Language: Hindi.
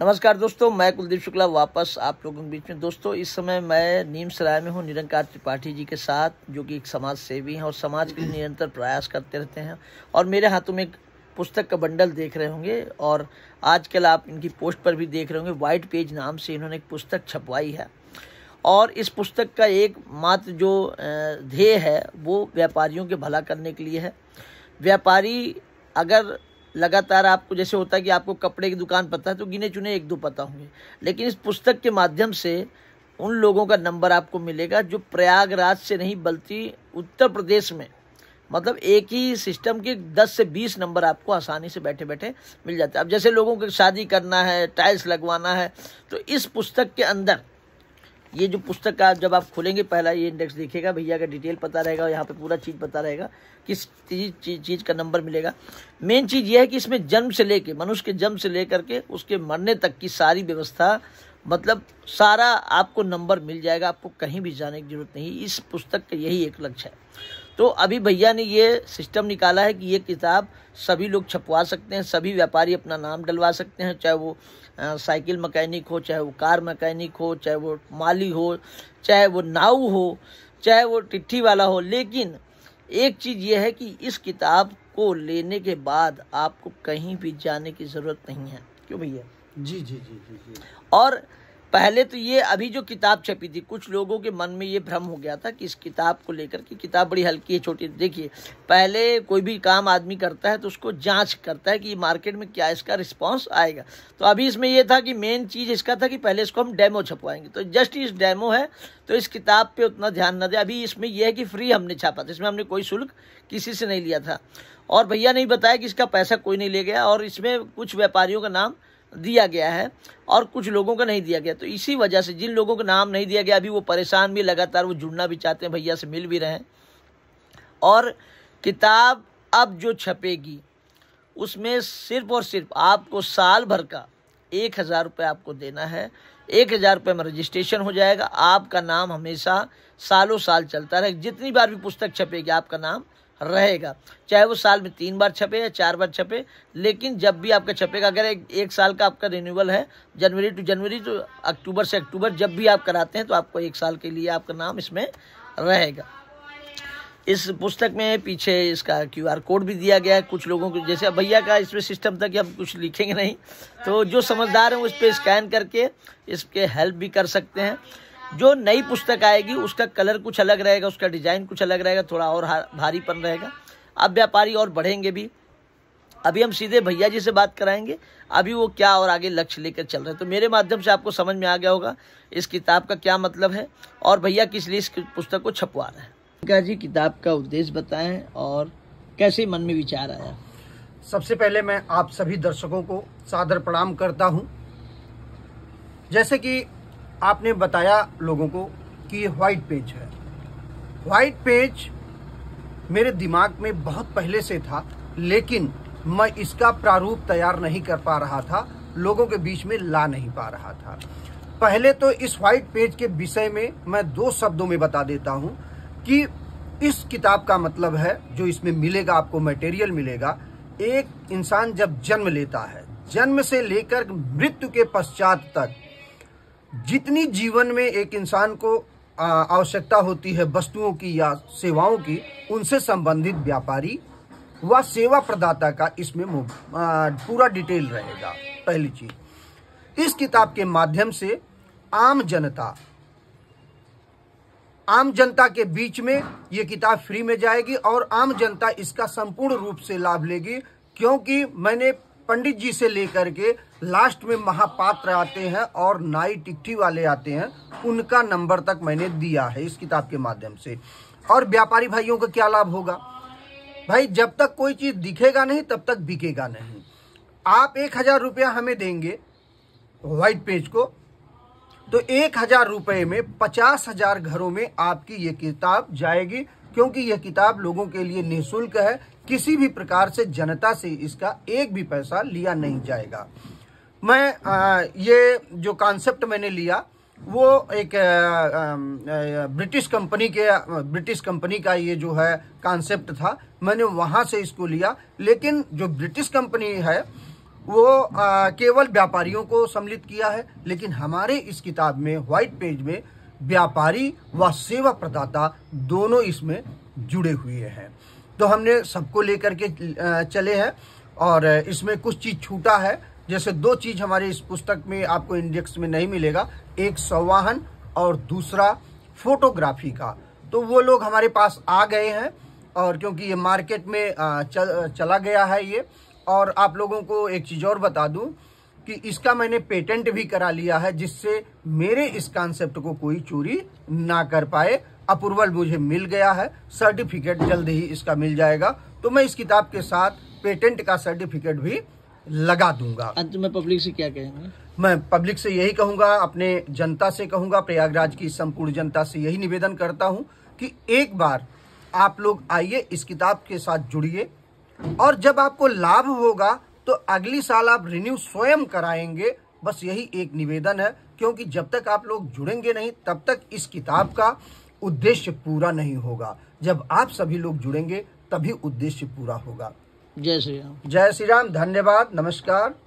नमस्कार दोस्तों मैं कुलदीप शुक्ला वापस आप लोगों के बीच में दोस्तों इस समय मैं नीम सराय में हूँ निरंकार त्रिपाठी जी के साथ जो कि एक समाज सेवी हैं और समाज के लिए निरंतर प्रयास करते रहते हैं और मेरे हाथों में एक पुस्तक का बंडल देख रहे होंगे और आजकल आप इनकी पोस्ट पर भी देख रहे होंगे वाइट पेज नाम से इन्होंने एक पुस्तक छपवाई है और इस पुस्तक का एक मात्र जो ध्येय है वो व्यापारियों के भला करने के लिए है व्यापारी अगर लगातार आपको जैसे होता है कि आपको कपड़े की दुकान पता है तो गिने चुने एक दो पता होंगे लेकिन इस पुस्तक के माध्यम से उन लोगों का नंबर आपको मिलेगा जो प्रयागराज से नहीं बल्कि उत्तर प्रदेश में मतलब एक ही सिस्टम के 10 से 20 नंबर आपको आसानी से बैठे बैठे मिल जाते हैं अब जैसे लोगों को शादी करना है टाइल्स लगवाना है तो इस पुस्तक के अंदर ये जो पुस्तक का जब आप खोलेंगे पहला ये इंडेक्स देखेगा भैया का डिटेल पता रहेगा और यहाँ पे पूरा चीज़ पता रहेगा किस चीज चीज, चीज का नंबर मिलेगा मेन चीज़ यह है कि इसमें जन्म से लेके मनुष्य के जन्म से लेकर के उसके मरने तक की सारी व्यवस्था मतलब सारा आपको नंबर मिल जाएगा आपको कहीं भी जाने की जरूरत नहीं इस पुस्तक का यही एक लक्ष्य है तो अभी भैया ने ये सिस्टम निकाला है कि ये किताब सभी लोग छपवा सकते हैं सभी व्यापारी अपना नाम डलवा सकते हैं चाहे वो साइकिल मकैनिक हो चाहे वो कार मकैनिक हो चाहे वो माली हो चाहे वो नाव हो चाहे वो टिट्ठी वाला हो लेकिन एक चीज़ ये है कि इस किताब को लेने के बाद आपको कहीं भी जाने की ज़रूरत नहीं है क्यों भैया जी जी जी जी जी और पहले तो ये अभी जो किताब छपी थी कुछ लोगों के मन में ये भ्रम हो गया था कि इस किताब को लेकर कि किताब बड़ी हल्की है छोटी देखिए पहले कोई भी काम आदमी करता है तो उसको जांच करता है कि मार्केट में क्या इसका रिस्पांस आएगा तो अभी इसमें यह था कि मेन चीज़ इसका था कि पहले इसको हम डेमो छपवाएंगे तो जस्ट इस डेमो है तो इस किताब पर उतना ध्यान न दें अभी इसमें यह है कि फ्री हमने छापा था इसमें हमने कोई शुल्क किसी से नहीं लिया था और भैया ने बताया कि इसका पैसा कोई नहीं ले गया और इसमें कुछ व्यापारियों का नाम दिया गया है और कुछ लोगों का नहीं दिया गया तो इसी वजह से जिन लोगों का नाम नहीं दिया गया अभी वो परेशान भी लगातार वो जुड़ना भी चाहते हैं भैया से मिल भी रहे हैं और किताब अब जो छपेगी उसमें सिर्फ और सिर्फ आपको साल भर का एक हज़ार रुपये आपको देना है एक हज़ार रुपये में रजिस्ट्रेशन हो जाएगा आपका नाम हमेशा सालों साल चलता रहेगा जितनी बार भी पुस्तक छपेगी आपका नाम रहेगा चाहे वो साल में तीन बार छपे या चार बार छपे लेकिन जब भी आपका छपेगा अगर एक, एक साल का आपका रिन्यूअल है जनवरी टू जनवरी तो अक्टूबर से अक्टूबर जब भी आप कराते हैं तो आपको एक साल के लिए आपका नाम इसमें रहेगा इस पुस्तक में पीछे इसका क्यू आर कोड भी दिया गया है कुछ लोगों को जैसे भैया का इसमें सिस्टम था कि हम कुछ लिखेंगे नहीं तो जो समझदार हैं उस पर स्कैन करके इसके हेल्प भी कर सकते हैं जो नई पुस्तक आएगी उसका कलर कुछ अलग रहेगा उसका डिजाइन कुछ अलग रहेगा थोड़ा और भारीपन रहेगा अब व्यापारी और बढ़ेंगे भी अभी हम सीधे भैया जी से बात कराएंगे अभी वो क्या और आगे लक्ष्य लेकर चल रहे हैं तो मेरे माध्यम से आपको समझ में आ गया होगा इस किताब का क्या मतलब है और भैया किस लिए इस पुस्तक को छपवा रहे हैं का जी किताब का उद्देश्य बताएं और कैसे मन में विचार आया सबसे पहले मैं आप सभी दर्शकों को सादर प्रणाम करता हूँ जैसे कि आपने बताया लोगों को कि ये वाइट पेज है वाइट पेज मेरे दिमाग में बहुत पहले से था लेकिन मैं इसका प्रारूप तैयार नहीं कर पा रहा था लोगों के बीच में ला नहीं पा रहा था पहले तो इस वाइट पेज के विषय में मैं दो शब्दों में बता देता हूं कि इस किताब का मतलब है जो इसमें मिलेगा आपको मटेरियल मिलेगा एक इंसान जब जन्म लेता है जन्म से लेकर मृत्यु के पश्चात तक जितनी जीवन में एक इंसान को आवश्यकता होती है वस्तुओं की या सेवाओं की उनसे संबंधित व्यापारी व सेवा प्रदाता का इसमें पूरा डिटेल रहेगा पहली चीज इस किताब के माध्यम से आम जनता आम जनता के बीच में ये किताब फ्री में जाएगी और आम जनता इसका संपूर्ण रूप से लाभ लेगी क्योंकि मैंने पंडित जी से लेकर के लास्ट में महापात्र आते हैं और नाई टिकटी वाले आते हैं उनका नंबर तक मैंने दिया है इस किताब के माध्यम से और व्यापारी भाइयों का क्या लाभ होगा भाई जब तक कोई चीज दिखेगा नहीं तब तक बिकेगा नहीं आप एक हजार रुपया हमें देंगे व्हाइट पेज को तो एक हजार रुपये में पचास हजार घरों में आपकी ये किताब जाएगी क्योंकि यह किताब लोगों के लिए निःशुल्क है किसी भी प्रकार से जनता से इसका एक भी पैसा लिया नहीं जाएगा मैं आ, ये जो कॉन्सेप्ट मैंने लिया वो एक ब्रिटिश कंपनी के ब्रिटिश कंपनी का ये जो है कॉन्सेप्ट था मैंने वहाँ से इसको लिया लेकिन जो ब्रिटिश कंपनी है वो आ, केवल व्यापारियों को सम्मिलित किया है लेकिन हमारे इस किताब में व्हाइट पेज में व्यापारी व सेवा प्रदाता दोनों इसमें जुड़े हुए हैं तो हमने सबको लेकर के चले हैं और इसमें कुछ चीज़ छूटा है जैसे दो चीज़ हमारे इस पुस्तक में आपको इंडेक्स में नहीं मिलेगा एक सौवाहन और दूसरा फोटोग्राफी का तो वो लोग हमारे पास आ गए हैं और क्योंकि ये मार्केट में चल, चला गया है ये और आप लोगों को एक चीज़ और बता दूं कि इसका मैंने पेटेंट भी करा लिया है जिससे मेरे इस कॉन्सेप्ट को कोई चोरी ना कर पाए अप्रूवल मुझे मिल गया है सर्टिफिकेट जल्द ही इसका मिल जाएगा तो मैं इस किताब के साथ पेटेंट का सर्टिफिकेट भी लगा दूंगा अंत में पब्लिक से क्या कहेंगे मैं पब्लिक से यही कहूंगा अपने जनता से कहूंगा प्रयागराज की संपूर्ण जनता से यही निवेदन करता हूं कि एक बार आप लोग आइए इस किताब के साथ जुड़िए और जब आपको लाभ होगा तो अगली साल आप रिन्यू स्वयं कराएंगे बस यही एक निवेदन है क्योंकि जब तक आप लोग जुड़ेंगे नहीं तब तक इस किताब का उद्देश्य पूरा नहीं होगा जब आप सभी लोग जुड़ेंगे तभी उद्देश्य पूरा होगा जय श्री राम जय श्री राम धन्यवाद नमस्कार